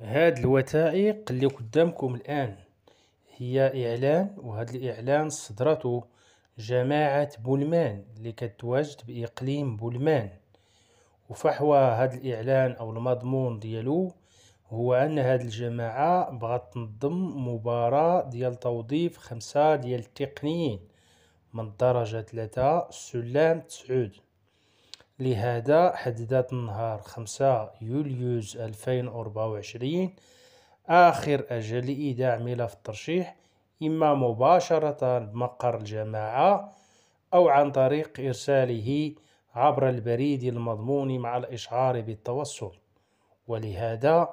هاد الوثائق اللي قدامكم الآن هي إعلان وهذا الإعلان صدرته جماعة بولمان اللي كتواجد بإقليم بولمان وفحوى هذا الإعلان أو المضمون ديالو هو أن هاد الجماعة بغات تنظم مباراة ديال توظيف خمسة ديال التقنيين من الدرجة ثلاثة سلام تسعود لهذا حددت نهار خمسة يوليوز ألفين وعشرين آخر أجل لإيداع ملف الترشيح إما مباشرة بمقر الجماعة أو عن طريق إرساله عبر البريد المضمون مع الإشعار بالتوصل ولهذا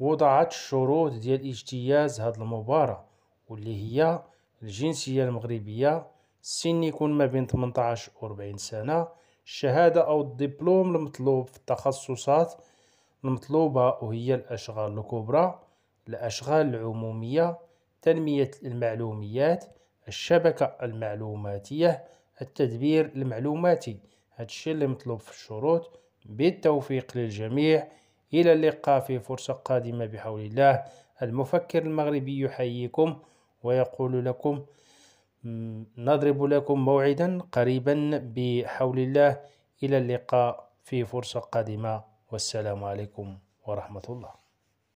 وضعت الشروط ديال اجتياز هذه المباراة واللي هي الجنسية المغربية السن يكون ما بين 18 و 40 سنة الشهادة أو الدبلوم المطلوب في التخصصات المطلوبة وهي الأشغال الكبرى الأشغال العمومية تنمية المعلوميات الشبكة المعلوماتية التدبير المعلوماتي هادشي اللي مطلوب في الشروط بالتوفيق للجميع إلى اللقاء في فرصة قادمة بحول الله المفكر المغربي يحييكم ويقول لكم نضرب لكم موعدا قريبا بحول الله إلى اللقاء في فرصة قادمة والسلام عليكم ورحمة الله